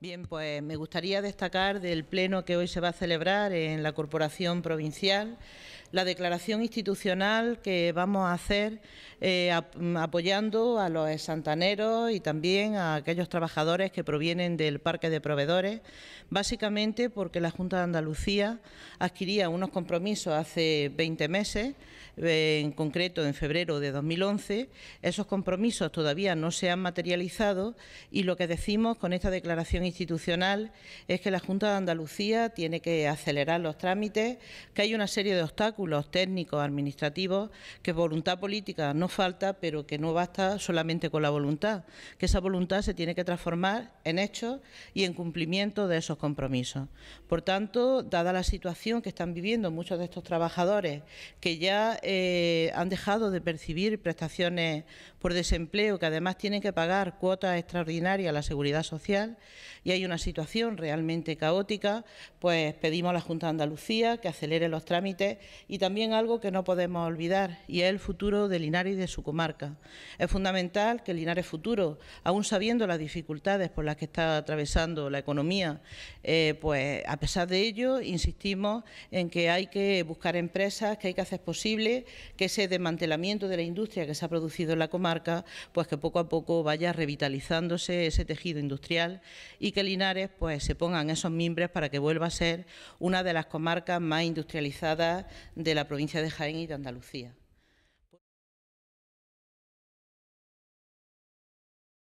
Bien, pues me gustaría destacar del pleno que hoy se va a celebrar en la Corporación Provincial la declaración institucional que vamos a hacer eh, apoyando a los santaneros y también a aquellos trabajadores que provienen del parque de proveedores, básicamente porque la Junta de Andalucía adquiría unos compromisos hace 20 meses, eh, en concreto en febrero de 2011. Esos compromisos todavía no se han materializado y lo que decimos con esta declaración institucional es que la Junta de Andalucía tiene que acelerar los trámites, que hay una serie de obstáculos técnicos, administrativos, que voluntad política no falta, pero que no basta solamente con la voluntad, que esa voluntad se tiene que transformar en hechos y en cumplimiento de esos compromisos. Por tanto, dada la situación que están viviendo muchos de estos trabajadores que ya eh, han dejado de percibir prestaciones por desempleo, que además tienen que pagar cuotas extraordinarias a la seguridad social, y hay una situación realmente caótica, pues pedimos a la Junta de Andalucía que acelere los trámites y también algo que no podemos olvidar y es el futuro de Linares y de su comarca. Es fundamental que Linares Futuro, aún sabiendo las dificultades por las que está atravesando la economía, eh, pues a pesar de ello insistimos en que hay que buscar empresas, que hay que hacer posible que ese desmantelamiento de la industria que se ha producido en la comarca, pues que poco a poco vaya revitalizándose ese tejido industrial y que que Linares pues, se pongan esos mimbres para que vuelva a ser una de las comarcas más industrializadas de la provincia de Jaén y de Andalucía.